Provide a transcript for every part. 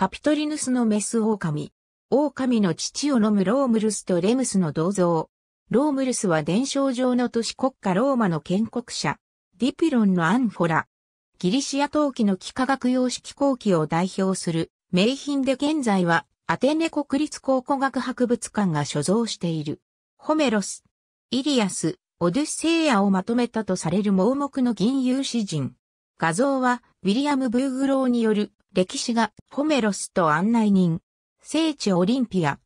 カピトリヌスのメス狼。狼の父を飲むロームルスとレムスの銅像。ロームルスは伝承上の都市国家ローマの建国者。ディピロンのアンフォラ。ギリシア陶器の幾何学様式工器を代表する名品で現在はアテネ国立考古学博物館が所蔵している。ホメロス、イリアス、オデュッセイアをまとめたとされる盲目の銀融詩人。画像はウィリアム・ブーグローによる歴史がホメロスと案内人、聖地オリンピア。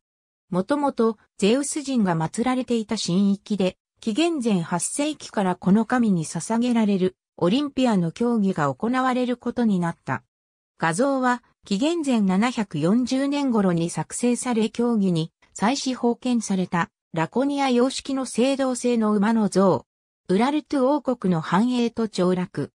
もともとゼウス人が祀られていた神域で、紀元前8世紀からこの神に捧げられるオリンピアの競技が行われることになった。画像は紀元前740年頃に作成され競技に再始封建されたラコニア様式の聖堂。製の馬の像。ウラルトゥ王国の繁栄と凋落、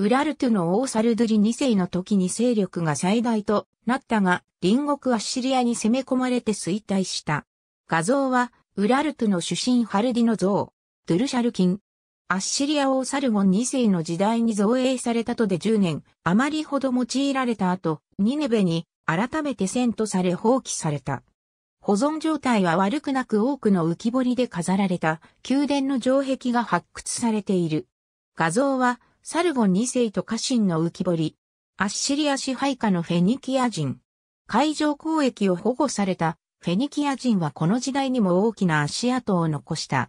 ウラルトゥの王サルドゥリ2世の時に勢力が最大となったが、隣国アッシリアに攻め込まれて衰退した。画像は、ウラルトゥの主神ハルディの像、ドゥルシャルキン。アッシリア王サルゴン2世の時代に造営されたとで10年、まりほど用いられた後、ニネベに改めて遷とされ放棄された。保存状態は悪くなく多くの浮き彫りで飾られた宮殿の城壁が発掘されている。画像はサルゴン2世と家臣の浮き彫り、アッシリア支配下のフェニキア人。海上交易を保護されたフェニキア人はこの時代にも大きな足跡を残した。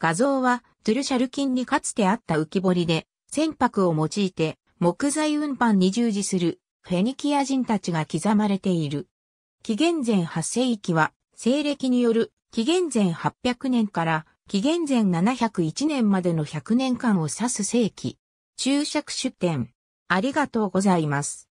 画像はトゥルシャルキンにかつてあった浮き彫りで、船舶を用いて木材運搬に従事するフェニキア人たちが刻まれている。紀元前8世紀は西暦による紀元前800年から紀元前701年までの100年間を指す世紀。注釈出典。ありがとうございます。